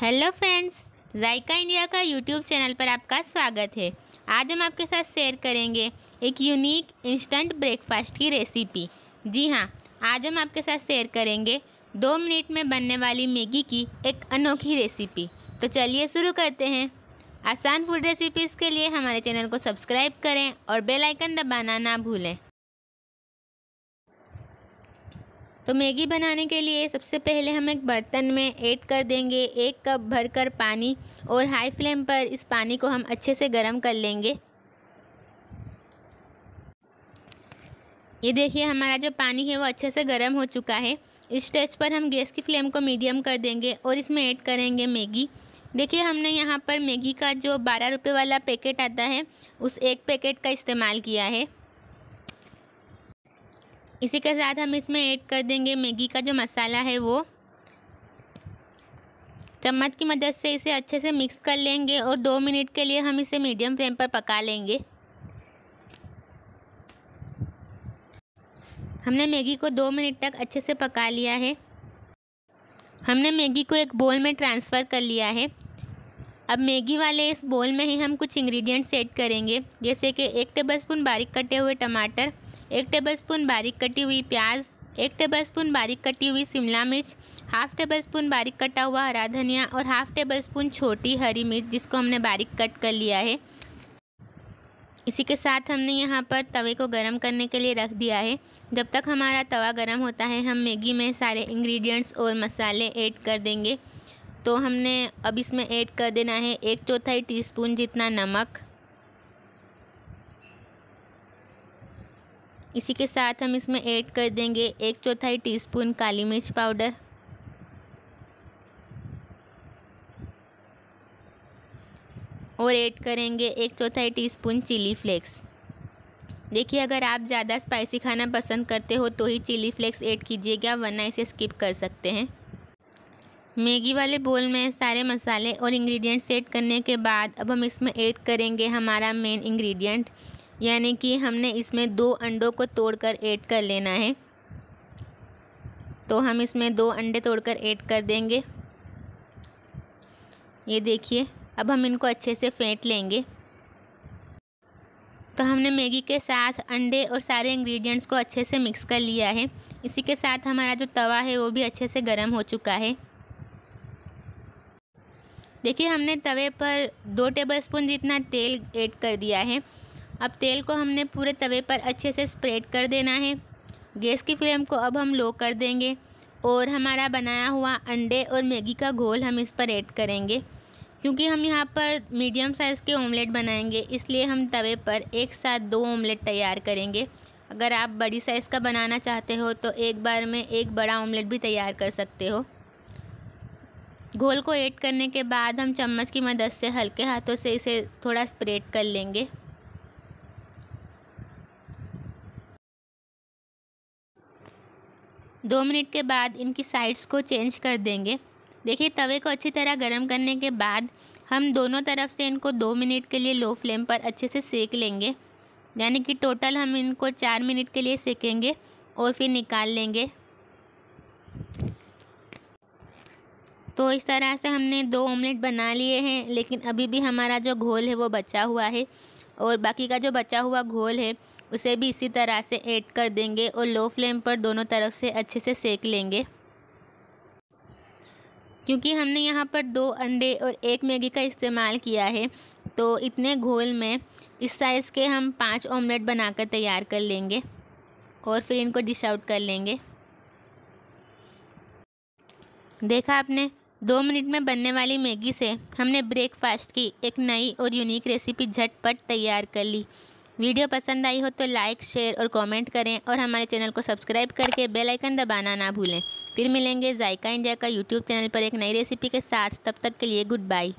hello friends Zaika India का YouTube channel पर आपका स्वागत है आज हम आपके साथ शेयर करेंगे एक यूनिक इंस्टेंट ब्रेकफास्ट की रेसिपी जी हाँ आज हम आपके साथ शेयर करेंगे दो मिनट में बनने वाली मैगी की एक अनोखी रेसिपी तो चलिए शुरू करते हैं आसान फूड रेसिपीज़ के लिए हमारे चैनल को सब्सक्राइब करें और बेलाइकन दबाना ना भूलें तो मैगी बनाने के लिए सबसे पहले हम एक बर्तन में ऐड कर देंगे एक कप भरकर पानी और हाई फ्लेम पर इस पानी को हम अच्छे से गर्म कर लेंगे ये देखिए हमारा जो पानी है वो अच्छे से गर्म हो चुका है इस स्टेज पर हम गैस की फ्लेम को मीडियम कर देंगे और इसमें ऐड करेंगे मैगी देखिए हमने यहाँ पर मैगी का जो बारह रुपये वाला पैकेट आता है उस एक पैकेट का इस्तेमाल किया है इसी के साथ हम इसमें ऐड कर देंगे मैगी का जो मसाला है वो चम्मच की मदद से इसे अच्छे से मिक्स कर लेंगे और दो मिनट के लिए हम इसे मीडियम फ्लेम पर पका लेंगे हमने मैगी को दो मिनट तक अच्छे से पका लिया है हमने मैगी को एक बोल में ट्रांसफ़र कर लिया है अब मैगी वाले इस बोल में ही हम कुछ इंग्रेडिएंट्स ऐड करेंगे जैसे कि एक टेबलस्पून बारीक कटे हुए टमाटर एक टेबलस्पून बारीक कटी हुई प्याज एक टेबलस्पून बारीक कटी हुई शिमला मिर्च हाफ टेबल स्पून बारीक कटा हुआ हरा धनिया और हाफ टेबल स्पून छोटी हरी मिर्च जिसको हमने बारीक कट कर लिया है इसी के साथ हमने यहाँ पर तवे को गरम करने के लिए रख दिया है जब तक हमारा तवा गरम होता है हम मैगी में सारे इंग्रेडिएंट्स और मसाले ऐड कर देंगे तो हमने अब इसमें ऐड कर देना है एक चौथाई टीस्पून जितना नमक इसी के साथ हम इसमें ऐड कर देंगे एक चौथाई टीस्पून काली मिर्च पाउडर और ऐड करेंगे एक चौथाई टीस्पून चिली फ्लेक्स देखिए अगर आप ज़्यादा स्पाइसी खाना पसंद करते हो तो ही चिली फ्लेक्स ऐड कीजिएगा वरना इसे स्किप कर सकते हैं मैगी वाले बोल में सारे मसाले और इंग्रेडिएंट्स ऐड करने के बाद अब हम इसमें ऐड करेंगे हमारा मेन इंग्रेडिएंट यानी कि हमने इसमें दो अंडों को तोड़कर ऐड कर लेना है तो हम इसमें दो अंडे तोड़कर ऐड कर देंगे ये देखिए अब हम इनको अच्छे से फेंट लेंगे तो हमने मैगी के साथ अंडे और सारे इंग्रेडिएंट्स को अच्छे से मिक्स कर लिया है इसी के साथ हमारा जो तवा है वो भी अच्छे से गर्म हो चुका है देखिए हमने तवे पर दो टेबलस्पून जितना तेल ऐड कर दिया है अब तेल को हमने पूरे तवे पर अच्छे से स्प्रेड कर देना है गैस की फ्लेम को अब हम लो कर देंगे और हमारा बनाया हुआ अंडे और मैगी का घोल हम इस पर ऐड करेंगे क्योंकि हम यहाँ पर मीडियम साइज़ के ऑमलेट बनाएंगे इसलिए हम तवे पर एक साथ दो ऑमलेट तैयार करेंगे अगर आप बड़ी साइज़ का बनाना चाहते हो तो एक बार में एक बड़ा ऑमलेट भी तैयार कर सकते हो घोल को ऐड करने के बाद हम चम्मच की मदद से हल्के हाथों से इसे थोड़ा स्प्रेड कर लेंगे दो मिनट के बाद इनकी साइड्स को चेंज कर देंगे देखिए तवे को अच्छी तरह गर्म करने के बाद हम दोनों तरफ से इनको दो मिनट के लिए लो फ्लेम पर अच्छे से सेक लेंगे यानी कि टोटल हम इनको चार मिनट के लिए सेकेंगे और फिर निकाल लेंगे तो इस तरह से हमने दो ऑमलेट बना लिए हैं लेकिन अभी भी हमारा जो घोल है वो बचा हुआ है और बाकी का जो बचा हुआ घोल है उसे भी इसी तरह से ऐड कर देंगे और लो फ्लेम पर दोनों तरफ से अच्छे से सेक लेंगे क्योंकि हमने यहाँ पर दो अंडे और एक मैगी का इस्तेमाल किया है तो इतने घोल में इस साइज़ के हम पांच ऑमलेट बनाकर तैयार कर लेंगे और फिर इनको डिश आउट कर लेंगे देखा आपने दो मिनट में बनने वाली मैगी से हमने ब्रेकफास्ट की एक नई और यूनिक रेसिपी झटपट तैयार कर ली वीडियो पसंद आई हो तो लाइक शेयर और कमेंट करें और हमारे चैनल को सब्सक्राइब करके बेल आइकन दबाना ना भूलें फिर मिलेंगे जायका इंडिया का यूट्यूब चैनल पर एक नई रेसिपी के साथ तब तक के लिए गुड बाय